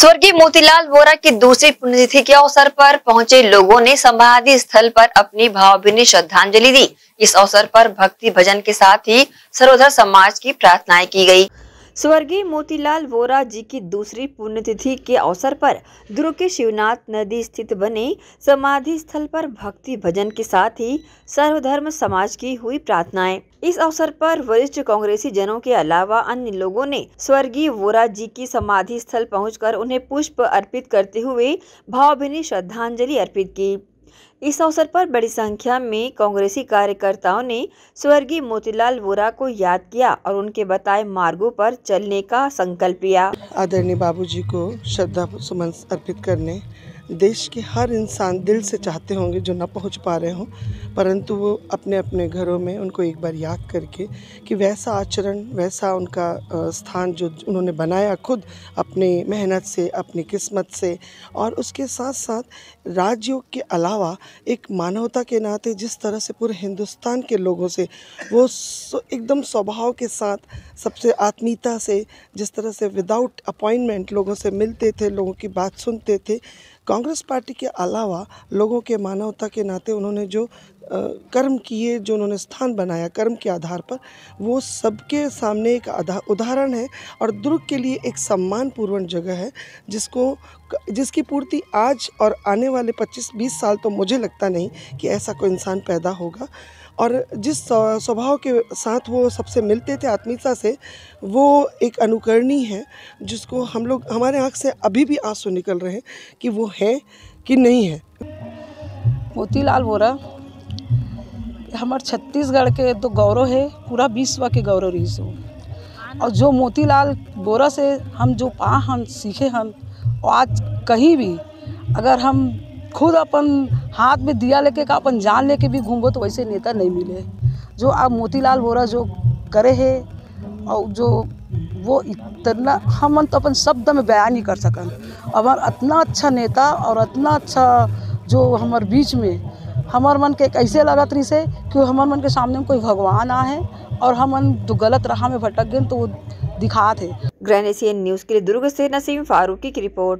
स्वर्गीय मोतीलाल वोरा की दूसरी पुण्यतिथि के अवसर पर पहुंचे लोगों ने समाधि स्थल पर अपनी भावभीनी श्रद्धांजलि दी इस अवसर पर भक्ति भजन के साथ ही सरोधर समाज की प्रार्थनाएं की गयी स्वर्गीय मोतीलाल वोरा जी की दूसरी पुण्यतिथि के अवसर पर दुर्ग के शिवनाथ नदी स्थित बने समाधि स्थल पर भक्ति भजन के साथ ही सर्वधर्म समाज की हुई प्रार्थनाएं इस अवसर पर वरिष्ठ कांग्रेसी जनों के अलावा अन्य लोगों ने स्वर्गीय वोरा जी की समाधि स्थल पहुंचकर उन्हें पुष्प अर्पित करते हुए भावभीनी श्रद्धांजलि अर्पित की इस अवसर पर बड़ी संख्या में कांग्रेसी कार्यकर्ताओं ने स्वर्गीय मोतीलाल वोरा को याद किया और उनके बताए मार्गों पर चलने का संकल्प लिया आदरणीय बाबूजी को श्रद्धा सुमन अर्पित करने देश के हर इंसान दिल से चाहते होंगे जो ना पहुंच पा रहे हों परंतु वो अपने अपने घरों में उनको एक बार याद करके कि वैसा आचरण वैसा उनका स्थान जो उन्होंने बनाया खुद अपनी मेहनत से अपनी किस्मत से और उसके साथ साथ राज्यों के अलावा एक मानवता के नाते जिस तरह से पूरे हिंदुस्तान के लोगों से वो एकदम स्वभाव के साथ सबसे आत्मीयता से जिस तरह से विदाउट अपॉइंटमेंट लोगों से मिलते थे लोगों की बात सुनते थे कांग्रेस पार्टी के अलावा लोगों के मानवता के नाते उन्होंने जो कर्म किए जो उन्होंने स्थान बनाया कर्म के आधार पर वो सबके सामने एक उदाहरण है और दुर्ग के लिए एक सम्मानपूर्वक जगह है जिसको जिसकी पूर्ति आज और आने वाले 25-20 साल तो मुझे लगता नहीं कि ऐसा कोई इंसान पैदा होगा और जिस स्वभाव के साथ वो सबसे मिलते थे आत्मीयता से वो एक अनुकरणीय है जिसको हम लोग हमारे आँख से अभी भी आंसू निकल रहे हैं कि वो है कि नहीं है मोतीलाल वोरा हमारे छत्तीसगढ़ के तो गौरव है पूरा विश्व के गौरव रही सो और जो मोतीलाल बोरा से हम जो पा हम सीखे हम और आज कहीं भी अगर हम खुद अपन हाथ में दिया लेके का अपन जान लेके भी घूमो तो वैसे नेता नहीं मिले जो आप मोतीलाल वोरा जो करे है और जो वो इतना हम तो अपन शब्द में बयान नहीं कर सकन हम इतना अच्छा नेता और इतना अच्छा जो हमार बीच में हमार मन के कैसे लगत रही से कि हमार मन के सामने कोई भगवान आ है और हम तो गलत राह में भटक गए तो वो दिखा थे ग्रहण एशियन न्यूज़ के लिए दुर्ग से नसीम फारूकी की रिपोर्ट